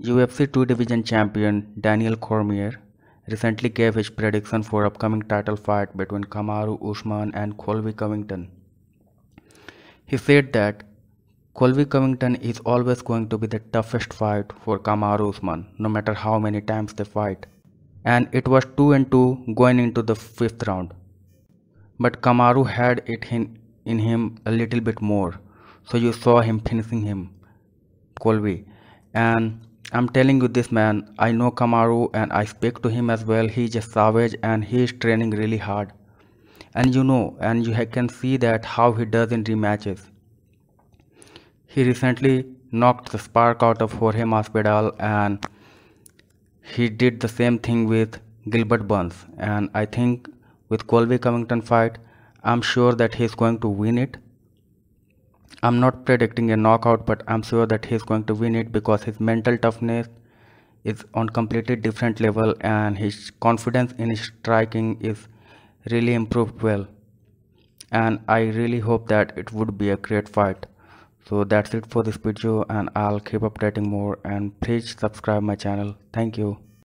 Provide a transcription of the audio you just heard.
UFC 2 Division champion Daniel Cormier recently gave his prediction for upcoming title fight between Kamaru Usman and Colby Covington. He said that Colby Covington is always going to be the toughest fight for Kamaru Usman, no matter how many times they fight. And it was 2 and 2 going into the fifth round. But Kamaru had it in, in him a little bit more, so you saw him finishing him, Colby. And I'm telling you this man, I know Kamaru and I speak to him as well. He's a savage and he's training really hard. And you know, and you can see that how he does in rematches. He recently knocked the spark out of Jorge Masvidal and he did the same thing with Gilbert Burns. And I think with Colby Covington fight, I'm sure that he's going to win it. I'm not predicting a knockout, but I'm sure that he's going to win it because his mental toughness is on completely different level and his confidence in his striking is really improved well. And I really hope that it would be a great fight. So that's it for this video and I'll keep updating more and please subscribe my channel. Thank you.